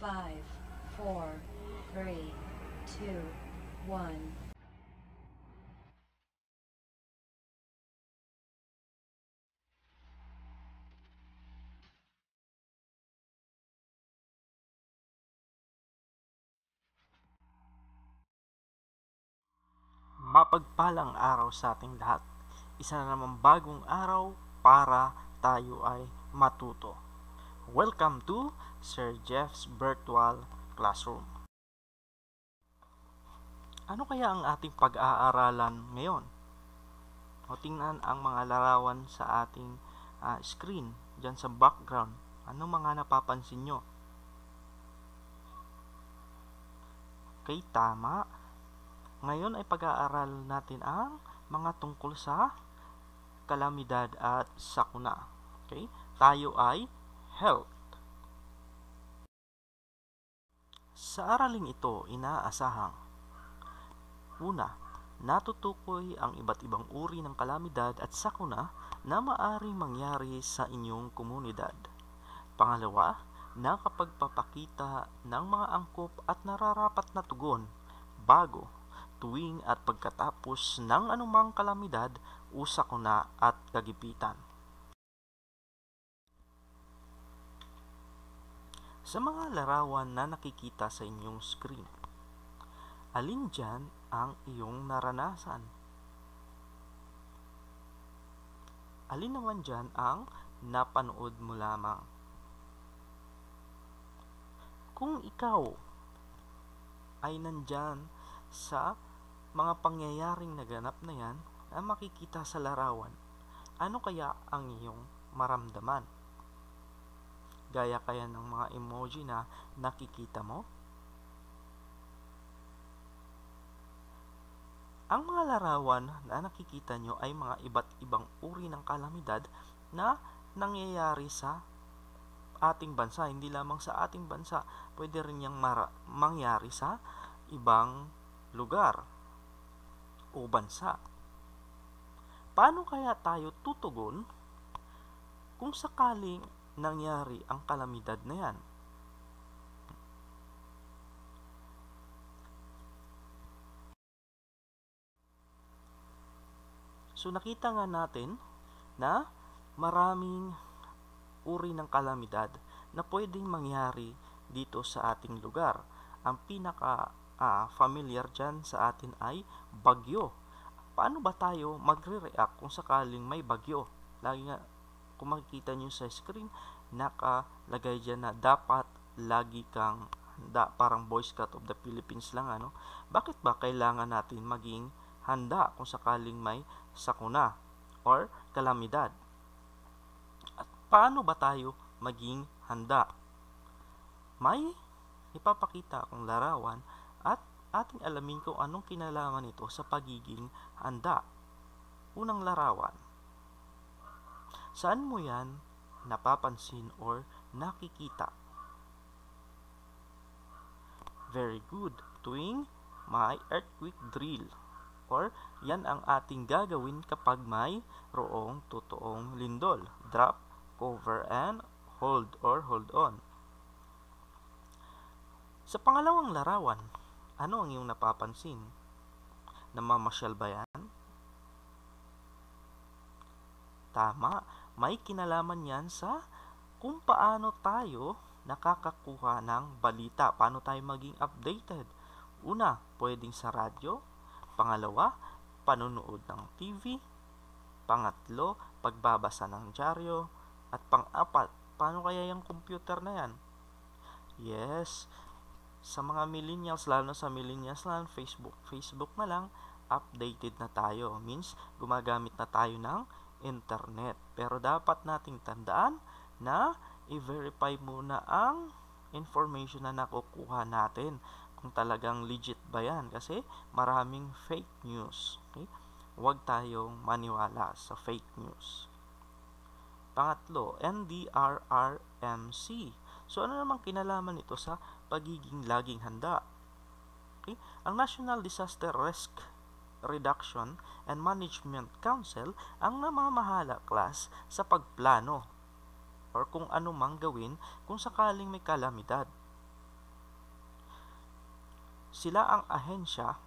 Five, four, three, two, one. Mapagpalang araw sa ating lahat. Isa na namang bagong araw para tayo ay matuto. Welcome to Sir Jeff's Virtual Classroom. Ano kaya ang ating pag-aaralan ngayon? O tingnan ang mga larawan sa ating uh, screen, dyan sa background. Ano mga napapansin nyo? Okay, tama. Ngayon ay pag-aaral natin ang mga tungkol sa kalamidad at sakuna. Okay? Tayo ay health. Sa araling ito, inaasahang Una, natutukoy ang iba't ibang uri ng kalamidad at sakuna na maaring mangyari sa inyong komunidad. Pangalawa, nakapagpapakita ng mga angkop at nararapat na tugon bago, tuwing at pagkatapos ng anumang kalamidad o sakuna at kagipitan. sa mga larawan na nakikita sa inyong screen. Alin dyan ang iyong naranasan? Alin naman dyan ang napanood mo lamang? Kung ikaw ay nandyan sa mga pangyayaring naganap na yan na makikita sa larawan, ano kaya ang iyong maramdaman? Gaya kaya ng mga emoji na nakikita mo? Ang mga larawan na nakikita nyo ay mga iba't ibang uri ng kalamidad na nangyayari sa ating bansa. Hindi lamang sa ating bansa, pwede rin yung mangyari sa ibang lugar o bansa. Paano kaya tayo tutugon kung sakaling nangyari ang kalamidad na yan. So nakita nga natin na maraming uri ng kalamidad na pwedeng mangyari dito sa ating lugar. Ang pinaka uh, familiar dyan sa atin ay bagyo. Paano ba tayo magre-react kung sakaling may bagyo? Lagi nga kung makikita nyo sa screen, nakalagay dyan na dapat lagi kang handa. Parang Boy Scout of the Philippines lang. Ano? Bakit ba kailangan natin maging handa kung sakaling may sakuna or kalamidad? At paano ba tayo maging handa? May ipapakita akong larawan at ating alamin kung anong kinalaman ito sa pagiging handa. Unang larawan. Saan mo yan napapansin or nakikita? Very good. Tuwing may earthquake drill or yan ang ating gagawin kapag may roong totoong lindol. Drop, cover, and hold or hold on. Sa pangalawang larawan, ano ang iyong napapansin? Namamasyal ba yan? Tama, may kinalaman yan sa kung paano tayo nakakakuha ng balita, paano tayo maging updated. Una, pwedeng sa radyo. Pangalawa, panonood ng TV. Pangatlo, pagbabasa ng dyaryo. At pang-apat, paano kaya yung computer na yan? Yes, sa mga millennials, lalo sa millennials lang, Facebook, Facebook na lang, updated na tayo. Means, gumagamit na tayo ng internet. Pero dapat nating tandaan na i-verify muna ang information na nakukuha natin kung talagang legit ba yan kasi maraming fake news. Okay? Huwag tayong maniwala sa fake news. Pangatlo, NDRRMC. So ano namang kinalaman nito sa pagiging laging handa? Okay? Ang National Disaster Risk Reduction and Management Council ang namamahala class sa pagplano or kung ano mang gawin kung sakaling may kalamidad. Sila ang ahensya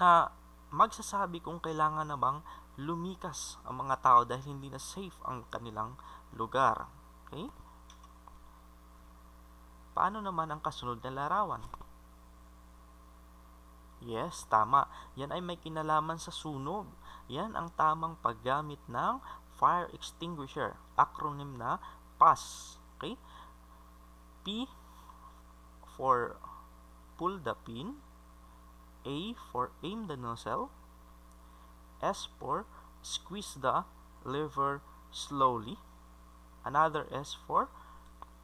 na magsasabi kung kailangan na bang lumikas ang mga tao dahil hindi na safe ang kanilang lugar. Okay? Paano naman ang kasunod na larawan? Yes, tama. Yan ay may kinalaman sa sunog. Yan ang tamang paggamit ng fire extinguisher. Acronym na PAS. Okay? P for pull the pin. A for aim the nozzle. S for squeeze the lever slowly. Another S for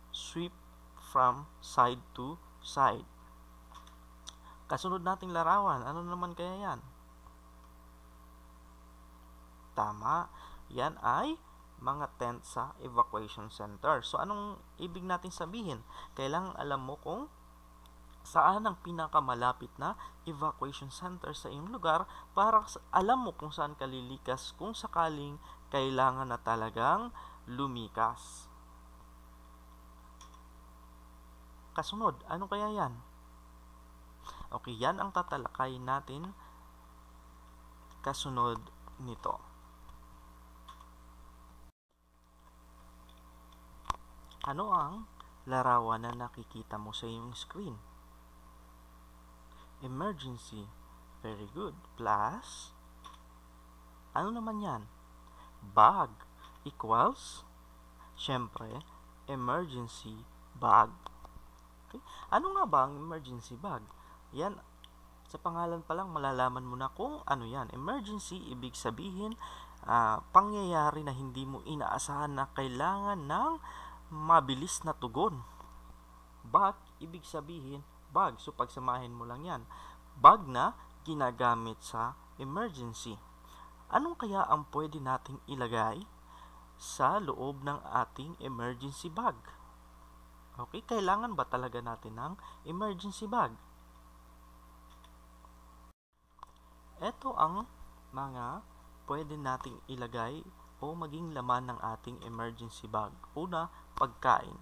sweep from side to side. Kasunod nating larawan, ano naman kaya yan? Tama, yan ay mga tent sa evacuation center. So, anong ibig natin sabihin? Kailangan alam mo kung saan ang pinakamalapit na evacuation center sa iyong lugar para alam mo kung saan kalilikas kung sakaling kailangan na talagang lumikas. Kasunod, ano kaya yan? Okay, yan ang tatalakay natin kasunod nito. Ano ang larawan na nakikita mo sa iyong screen? Emergency. Very good. Plus, ano naman yan? Bug equals, syempre, emergency bug. Okay? Ano nga ba ang emergency bug? Yan, sa pangalan pa lang malalaman mo na kung ano yan. Emergency, ibig sabihin, uh, pangyayari na hindi mo inaasahan na kailangan ng mabilis na tugon. Bag, ibig sabihin, bag. So, pagsamahin mo lang yan. Bag na ginagamit sa emergency. Anong kaya ang pwede nating ilagay sa loob ng ating emergency bag? Okay, kailangan ba talaga natin ng emergency bag? Ito ang mga pwede nating ilagay o maging laman ng ating emergency bag. Una, pagkain.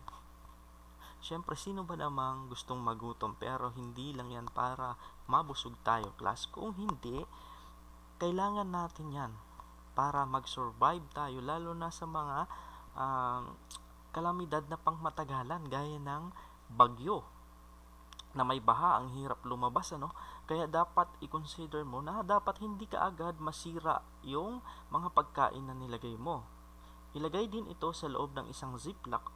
Siyempre, sino ba namang gustong magutom pero hindi lang yan para mabusog tayo, class. Kung hindi, kailangan natin yan para mag-survive tayo lalo na sa mga uh, kalamidad na pangmatagalan gaya ng bagyo na may baha, ang hirap lumabas ano kaya dapat i-consider mo na dapat hindi ka agad masira yung mga pagkain na nilagay mo. Ilagay din ito sa loob ng isang ziplock,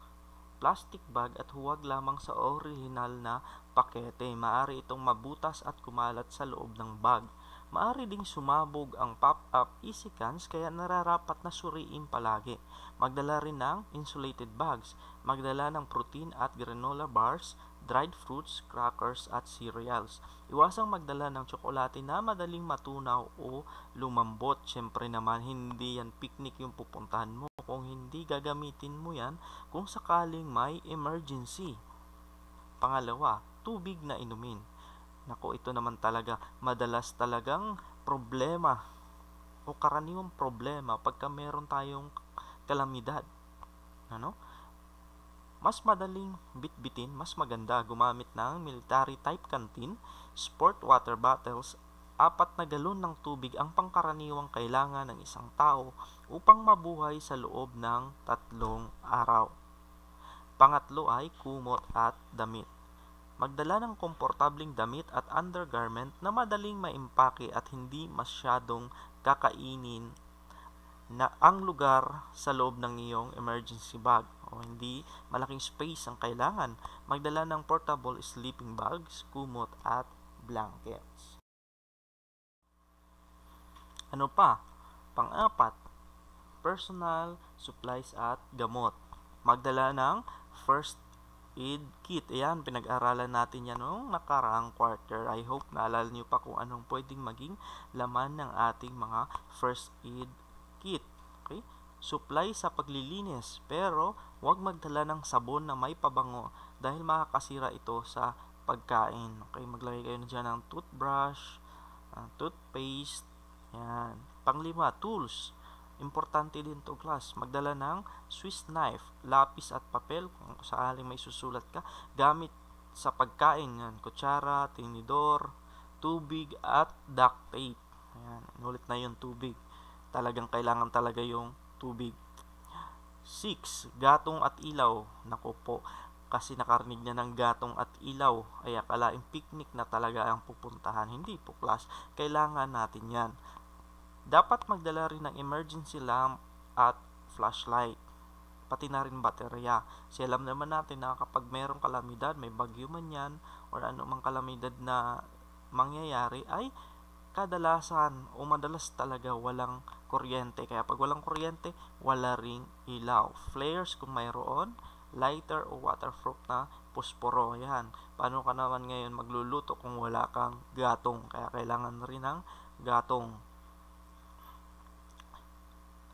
plastic bag at huwag lamang sa original na pakete. Maari itong mabutas at kumalat sa loob ng bag. Maari ding sumabog ang pop-up easy cans kaya nararapat na suriin palagi. Magdala rin ng insulated bags, magdala ng protein at granola bars, dried fruits, crackers, at cereals. Iwasang magdala ng tsokolate na madaling matunaw o lumambot. Siyempre naman, hindi yan picnic yung pupuntahan mo kung hindi gagamitin mo yan kung sakaling may emergency. Pangalawa, tubig na inumin. Nako, ito naman talaga, madalas talagang problema o karaniwang problema pagka meron tayong kalamidad. Ano? Mas madaling bitbitin, mas maganda gumamit ng military type canteen, sport water bottles, apat na galon ng tubig ang pangkaraniwang kailangan ng isang tao upang mabuhay sa loob ng tatlong araw. Pangatlo ay kumot at damit. Magdala ng komportabling damit at undergarment na madaling maimpake at hindi masyadong kakainin na ang lugar sa loob ng iyong emergency bag. O hindi, malaking space ang kailangan. Magdala ng portable sleeping bags, kumot at blankets. Ano pa? Pang-apat, personal supplies at gamot. Magdala ng first aid kit. Ayan, pinag-aralan natin yan noong nakaraang quarter. I hope naalala niyo pa kung anong pwedeng maging laman ng ating mga first aid kit. Okay? Supply sa paglilinis pero huwag magdala ng sabon na may pabango dahil makakasira ito sa pagkain. Okay, maglagay kayo na dyan ng toothbrush, uh, toothpaste, yan. Panglima, tools. Importante din to class. Magdala ng Swiss knife, lapis at papel kung saaling may susulat ka. Gamit sa pagkain, yan. Kutsara, tinidor, tubig at duct tape. Ayan, ulit na yung tubig talagang kailangan talaga yung tubig. 6. Gatong at ilaw. Nako po, kasi nakarinig na ng gatong at ilaw ay akalaing picnic na talaga ang pupuntahan. Hindi po class, kailangan natin yan. Dapat magdala rin ng emergency lamp at flashlight pati na rin baterya. Kasi alam naman natin na kapag merong kalamidad, may bagyo man yan, or ano mang kalamidad na mangyayari, ay kadalasan o madalas talaga walang kuryente. Kaya pag walang kuryente, wala ring ilaw. Flares kung mayroon, lighter o waterproof na posporo. Yan. Paano ka naman ngayon magluluto kung wala kang gatong? Kaya kailangan rin ng gatong.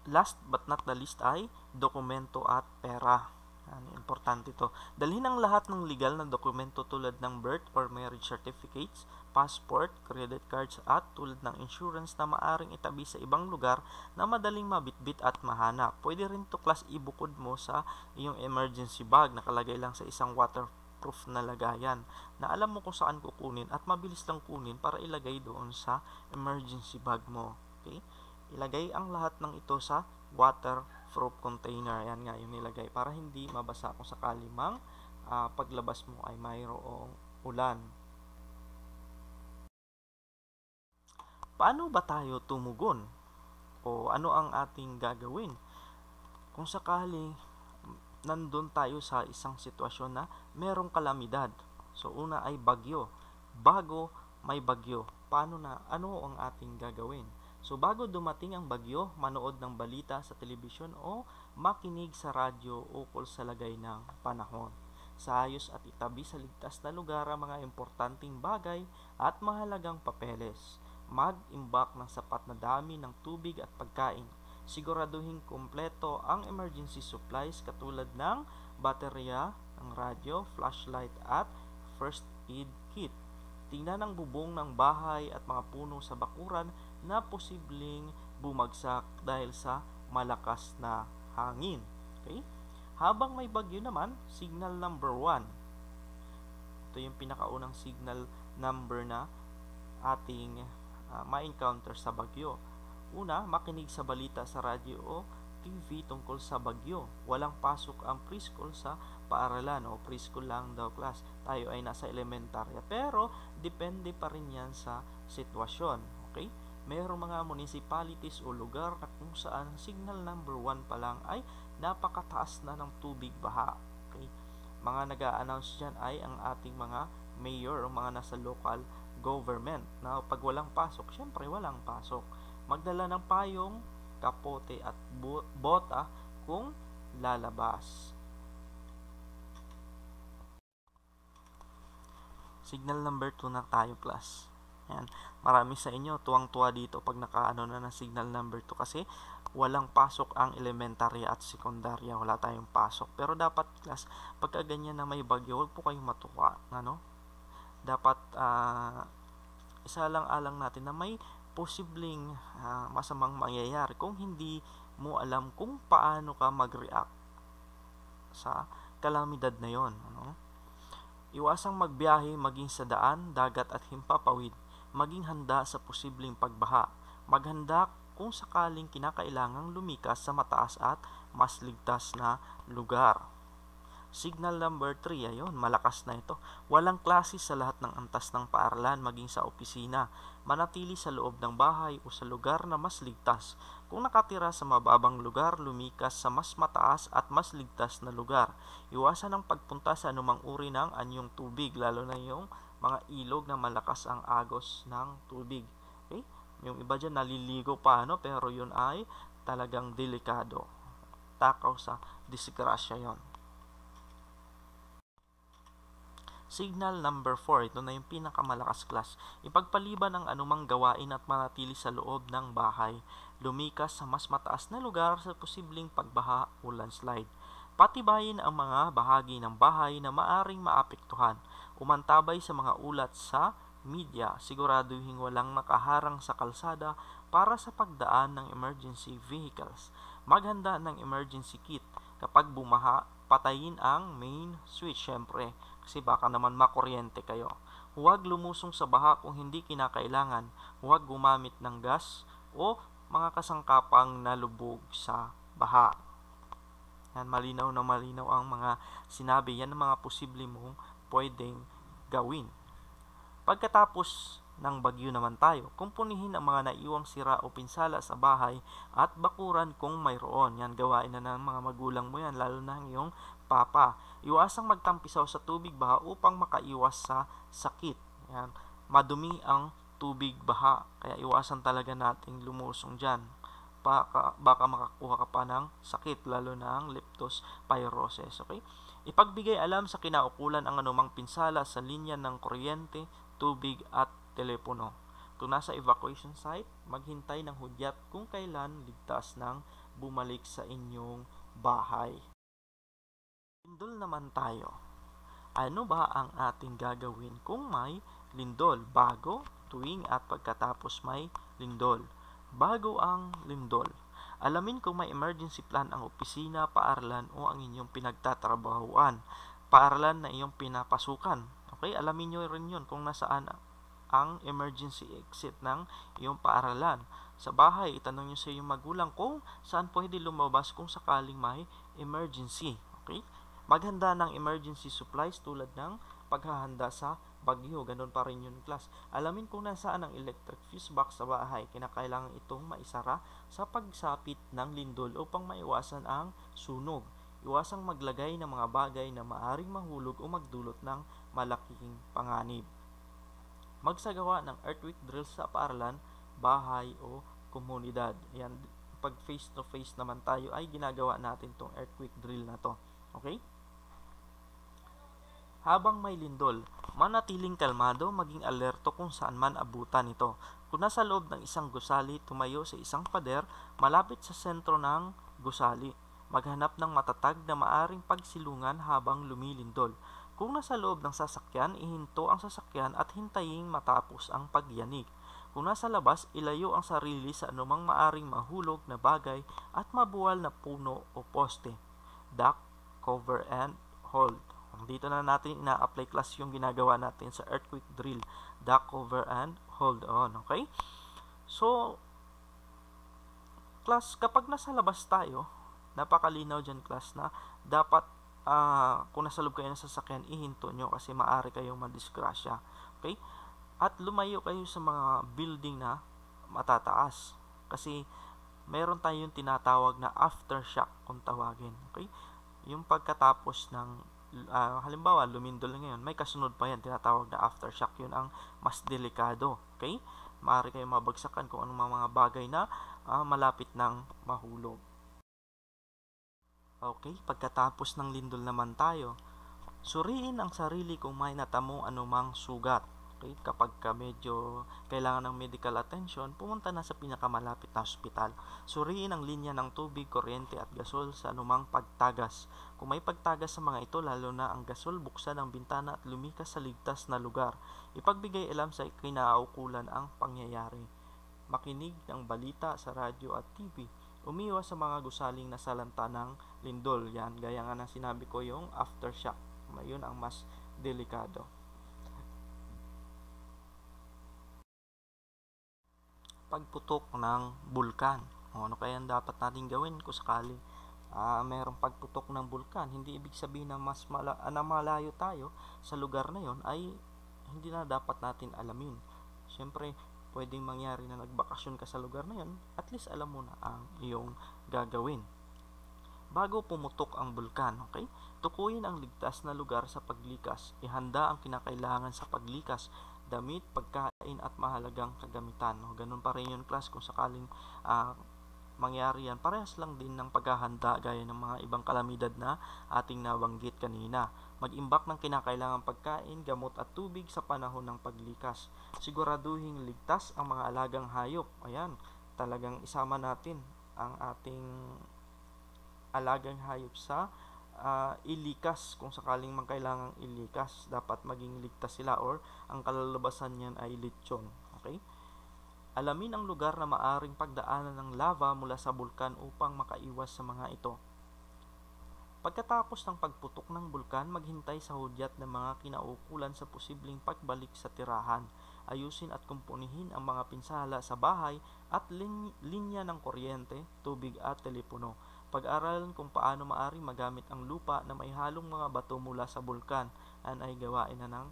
Last but not the least ay dokumento at pera. Ano, importante to. Dalhin ang lahat ng legal na dokumento tulad ng birth or marriage certificates, passport, credit cards at tulad ng insurance na maaring itabi sa ibang lugar na madaling mabitbit at mahanap. Pwede rin to class ibukod e mo sa iyong emergency bag nakalagay lang sa isang waterproof na lagayan na alam mo kung saan kukunin at mabilis lang kunin para ilagay doon sa emergency bag mo. Okay? Ilagay ang lahat ng ito sa waterproof fruit container. Yan nga yung nilagay para hindi mabasa kung sakali mang uh, paglabas mo ay mayroong ulan. Paano ba tayo tumugon? O ano ang ating gagawin? Kung sakaling nandun tayo sa isang sitwasyon na merong kalamidad. So una ay bagyo. Bago may bagyo, paano na ano ang ating gagawin? So bago dumating ang bagyo, manood ng balita sa telebisyon o makinig sa radyo ukol sa lagay ng panahon. Sa ayos at itabi sa ligtas na lugar ang mga importanteng bagay at mahalagang papeles. Mag-imbak ng sapat na dami ng tubig at pagkain. Siguraduhin kumpleto ang emergency supplies katulad ng baterya, ang radyo, flashlight at first aid kit. Tingnan ang bubong ng bahay at mga puno sa bakuran na posibleng bumagsak dahil sa malakas na hangin. Okay? Habang may bagyo naman, signal number 1. Ito yung pinakaunang signal number na ating uh, ma-encounter sa bagyo. Una, makinig sa balita sa radyo o TV tungkol sa bagyo. Walang pasok ang preschool sa paaralan o preschool lang daw class. Tayo ay nasa elementarya pero depende pa rin yan sa sitwasyon. Okay? mayroong mga municipalities o lugar na kung saan signal number 1 pa lang ay napakataas na ng tubig baha. Okay? Mga nag announce dyan ay ang ating mga mayor o mga nasa local government na pag walang pasok, syempre walang pasok. Magdala ng payong, kapote at bota kung lalabas. Signal number 2 na tayo plus. Ayan. Marami sa inyo tuwang-tuwa dito pag nakaano na ng signal number 2 kasi walang pasok ang elementary at sekundarya. Wala tayong pasok. Pero dapat class, pagka ganyan na may bagyo, huwag po kayong matuwa. Ano? Dapat uh, ah, isa lang alang natin na may posibleng uh, masamang mangyayari kung hindi mo alam kung paano ka mag-react sa kalamidad na yon. Ano? Iwasang magbiyahe maging sa daan, dagat at himpapawid maging handa sa posibleng pagbaha. Maghanda kung sakaling kinakailangang lumikas sa mataas at mas ligtas na lugar. Signal number 3, ayun, malakas na ito. Walang klase sa lahat ng antas ng paaralan maging sa opisina. Manatili sa loob ng bahay o sa lugar na mas ligtas. Kung nakatira sa mababang lugar, lumikas sa mas mataas at mas ligtas na lugar. Iwasan ang pagpunta sa anumang uri ng anyong tubig, lalo na yung mga ilog na malakas ang agos ng tubig. Okay? Yung iba dyan naliligo pa, no? pero yun ay talagang delikado. Takaw sa disgrasya yon. Signal number 4, ito na yung pinakamalakas class. Ipagpaliban ang anumang gawain at manatili sa loob ng bahay. Lumikas sa mas mataas na lugar sa posibleng pagbaha o landslide. Patibayin ang mga bahagi ng bahay na maaring maapektuhan. Umantabay sa mga ulat sa media, siguraduhin walang nakaharang sa kalsada para sa pagdaan ng emergency vehicles. Maghanda ng emergency kit kapag bumaha, patayin ang main switch syempre kasi baka naman makuryente kayo. Huwag lumusong sa baha kung hindi kinakailangan. Huwag gumamit ng gas o mga kasangkapang nalubog sa baha. Yan, malinaw na malinaw ang mga sinabi. Yan ang mga posibleng mong pwedeng gawin. Pagkatapos ng bagyo naman tayo, kumpunihin ang mga naiwang sira o pinsala sa bahay at bakuran kung mayroon. Yan, gawain na ng mga magulang mo yan, lalo na ang iyong papa. Iwasang magtampisaw sa tubig baha upang makaiwas sa sakit. Yan, madumi ang tubig baha, kaya iwasan talaga nating lumusong dyan. Baka, baka makakuha ka pa ng sakit, lalo na ang leptospirosis. Okay? Ipagbigay alam sa kinaukulan ang anumang pinsala sa linya ng kuryente, tubig at telepono. Kung nasa evacuation site, maghintay ng hudyat kung kailan ligtas ng bumalik sa inyong bahay. Lindol naman tayo. Ano ba ang ating gagawin kung may lindol bago, tuwing at pagkatapos may lindol? Bago ang lindol. Alamin kung may emergency plan ang opisina, paaralan o ang inyong pinagtatrabahuan. Paaralan na iyong pinapasukan. Okay, alamin nyo rin yun kung nasaan ang emergency exit ng iyong paaralan. Sa bahay, itanong nyo sa iyong magulang kung saan pwede lumabas kung sakaling may emergency. Okay? Maghanda ng emergency supplies tulad ng paghahanda sa bagyo, ganun pa rin yung class. Alamin kung nasaan ang electric fuse box sa bahay. Kinakailangan itong maisara sa pagsapit ng lindol upang maiwasan ang sunog. Iwasang maglagay ng mga bagay na maaring mahulog o magdulot ng malaking panganib. Magsagawa ng earthquake drill sa paaralan, bahay o komunidad. Yan, pag face to face naman tayo ay ginagawa natin tong earthquake drill na to. Okay? Habang may lindol, manatiling kalmado maging alerto kung saan man abutan ito. Kung nasa loob ng isang gusali, tumayo sa isang pader malapit sa sentro ng gusali. Maghanap ng matatag na maaring pagsilungan habang lumilindol. Kung nasa loob ng sasakyan, ihinto ang sasakyan at hintayin matapos ang pagyanig. Kung nasa labas, ilayo ang sarili sa anumang maaring mahulog na bagay at mabuwal na puno o poste. Duck, cover, and hold. Dito na natin ina-apply class yung ginagawa natin sa earthquake drill. Duck over and hold on. Okay? So, class, kapag nasa labas tayo, napakalinaw dyan class na dapat uh, kung nasa loob kayo ng sasakyan, ihinto nyo kasi maaari kayong madiskrasya. Okay? At lumayo kayo sa mga building na matataas. Kasi meron tayong tinatawag na aftershock kung tawagin. Okay? Yung pagkatapos ng uh, halimbawa lumindol ngayon, may kasunod pa yan, tinatawag na aftershock. Yun ang mas delikado. Okay? Maaari kayong mabagsakan kung anong mga bagay na uh, malapit ng mahulog. Okay, pagkatapos ng lindol naman tayo, suriin ang sarili kung may natamo anumang sugat. Okay? Kapag ka medyo kailangan ng medical attention, pumunta na sa pinakamalapit na ospital. Suriin ang linya ng tubig, kuryente at gasol sa anumang pagtagas. Kung may pagtagas sa mga ito, lalo na ang gasol, buksan ang bintana at lumikas sa ligtas na lugar. Ipagbigay alam sa kinaukulan ang pangyayari. Makinig ng balita sa radyo at TV. Umiwas sa mga gusaling nasalanta ng lindol. Yan, gaya nga na sinabi ko yung aftershock. Yun ang mas delikado. pagputok ng bulkan. O, ano kaya ang dapat natin gawin kung sakali uh, ah, mayroong pagputok ng bulkan? Hindi ibig sabihin na mas mala, ah, na malayo tayo sa lugar na yon ay hindi na dapat natin alamin. Siyempre, pwedeng mangyari na nagbakasyon ka sa lugar na yon, at least alam mo na ang iyong gagawin. Bago pumutok ang bulkan, okay? Tukuyin ang ligtas na lugar sa paglikas. Ihanda ang kinakailangan sa paglikas damit, pagkain at mahalagang kagamitan. No? Ganun pa rin yun class kung sakaling uh, mangyari yan. Parehas lang din ng paghahanda gaya ng mga ibang kalamidad na ating nabanggit kanina. Mag-imbak ng kinakailangang pagkain, gamot at tubig sa panahon ng paglikas. Siguraduhin ligtas ang mga alagang hayop. Ayan, talagang isama natin ang ating alagang hayop sa uh, ilikas kung sakaling man kailangang ilikas dapat maging ligtas sila or ang kalalabasan niyan ay lechon okay alamin ang lugar na maaring pagdaanan ng lava mula sa bulkan upang makaiwas sa mga ito Pagkatapos ng pagputok ng bulkan, maghintay sa hudyat ng mga kinaukulan sa posibleng pagbalik sa tirahan. Ayusin at kumpunihin ang mga pinsala sa bahay at lin- linya ng kuryente, tubig at telepono pag-aralan kung paano maari magamit ang lupa na may halong mga bato mula sa bulkan at ay gawain na ng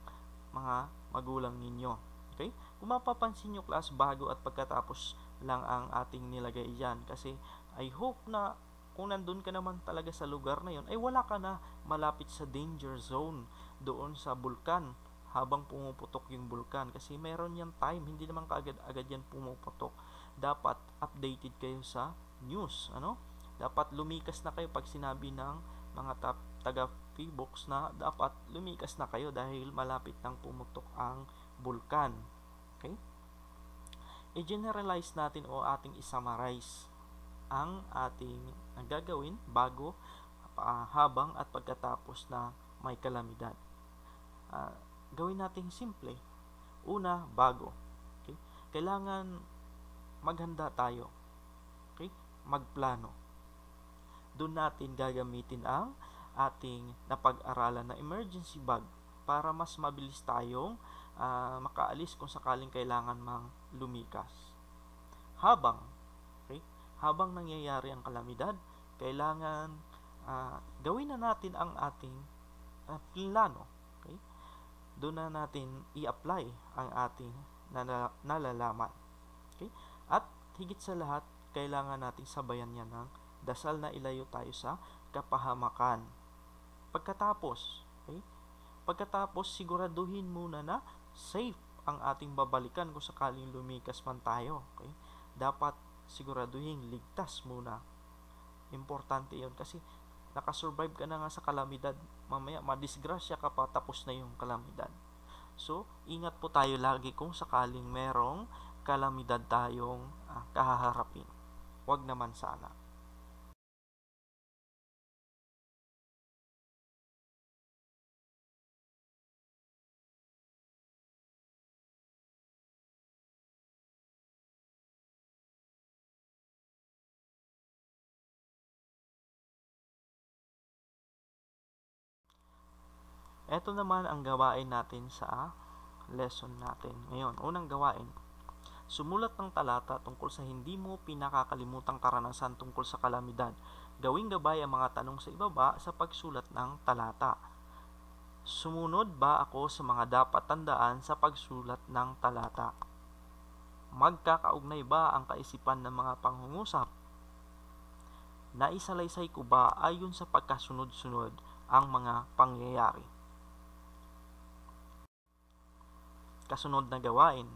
mga magulang ninyo. Okay? Kung mapapansin nyo class, bago at pagkatapos lang ang ating nilagay dyan. Kasi I hope na kung nandun ka naman talaga sa lugar na yon ay wala ka na malapit sa danger zone doon sa bulkan habang pumuputok yung bulkan kasi meron yan time hindi naman kaagad-agad yan pumuputok dapat updated kayo sa news ano dapat lumikas na kayo pag sinabi ng mga tap, taga Feebox na dapat lumikas na kayo dahil malapit nang pumutok ang bulkan. Okay? I-generalize natin o ating isummarize ang ating gagawin bago uh, habang at pagkatapos na may kalamidad. Uh, gawin nating simple. Una, bago. Okay? Kailangan maghanda tayo. Okay? Magplano doon natin gagamitin ang ating napag-aralan na emergency bag para mas mabilis tayong uh, makaalis kung sakaling kailangan mang lumikas. Habang okay, habang nangyayari ang kalamidad, kailangan uh, gawin na natin ang ating uh, plano. Okay? Doon na natin i-apply ang ating nalalaman. Okay? At higit sa lahat, kailangan nating sabayan niya ng Dasal na ilayo tayo sa kapahamakan. Pagkatapos, okay? Pagkatapos, siguraduhin muna na safe ang ating babalikan kung sakaling lumikas man tayo. Okay? Dapat siguraduhin ligtas muna. Importante yon kasi nakasurvive ka na nga sa kalamidad. Mamaya, madisgrasya ka pa tapos na yung kalamidad. So, ingat po tayo lagi kung sakaling merong kalamidad tayong ah, kahaharapin. Huwag naman sana. Ito naman ang gawain natin sa lesson natin. Ngayon, unang gawain. Sumulat ng talata tungkol sa hindi mo pinakakalimutang karanasan tungkol sa kalamidad. Gawing gabay ang mga tanong sa ibaba sa pagsulat ng talata. Sumunod ba ako sa mga dapat tandaan sa pagsulat ng talata? Magkakaugnay ba ang kaisipan ng mga pangungusap? Naisalaysay ko ba ayon sa pagkasunod-sunod ang mga pangyayari? Kasunod na gawain,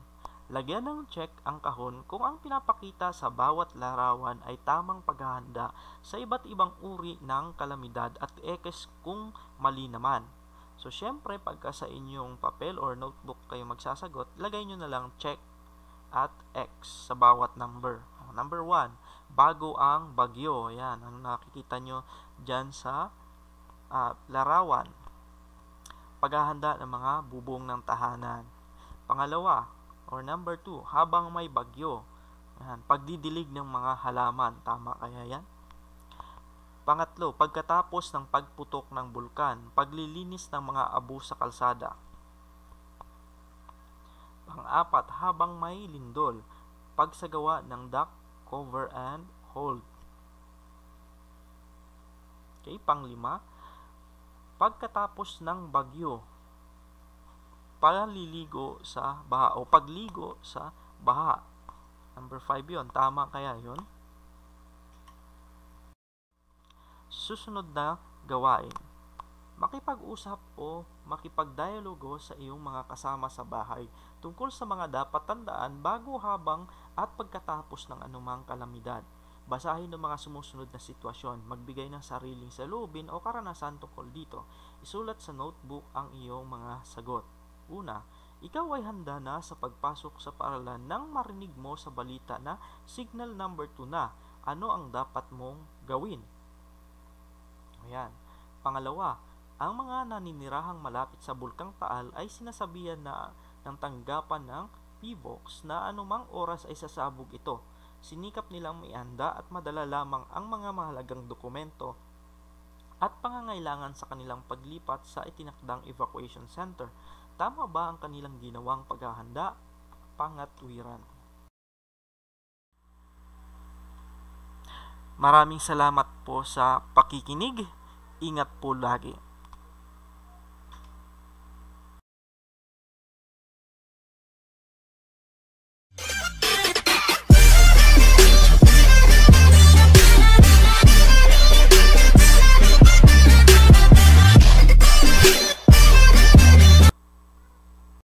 lagyan ng check ang kahon kung ang pinapakita sa bawat larawan ay tamang paghahanda sa iba't ibang uri ng kalamidad at ekes kung mali naman. So, syempre, pagka sa inyong papel or notebook kayo magsasagot, lagay nyo na lang check at X sa bawat number. Number 1, bago ang bagyo. Ayan, ang nakikita nyo dyan sa uh, larawan. Paghahanda ng mga bubong ng tahanan. Pangalawa, or number 2, habang may bagyo. Yan, pagdidilig ng mga halaman. Tama kaya yan? Pangatlo, pagkatapos ng pagputok ng bulkan, paglilinis ng mga abo sa kalsada. Pang-apat, habang may lindol, pagsagawa ng duck, cover, and hold. Okay, panglima, pagkatapos ng bagyo, paliligo sa baha o pagligo sa baha. Number 5 yon Tama kaya yon Susunod na gawain. Makipag-usap o makipag makipagdialogo sa iyong mga kasama sa bahay tungkol sa mga dapat tandaan bago habang at pagkatapos ng anumang kalamidad. Basahin ng mga sumusunod na sitwasyon, magbigay ng sariling salubin o karanasan tungkol dito. Isulat sa notebook ang iyong mga sagot. Una, ikaw ay handa na sa pagpasok sa paaralan nang marinig mo sa balita na signal number 2 na ano ang dapat mong gawin. Ayan. Pangalawa, ang mga naninirahang malapit sa Bulkang Taal ay sinasabihan na ng tanggapan ng PBOX na anumang oras ay sasabog ito. Sinikap nilang mianda at madala lamang ang mga mahalagang dokumento at pangangailangan sa kanilang paglipat sa itinakdang evacuation center tama ba ang kanilang ginawang paghahanda, pangatwiran. Maraming salamat po sa pakikinig. Ingat po lagi.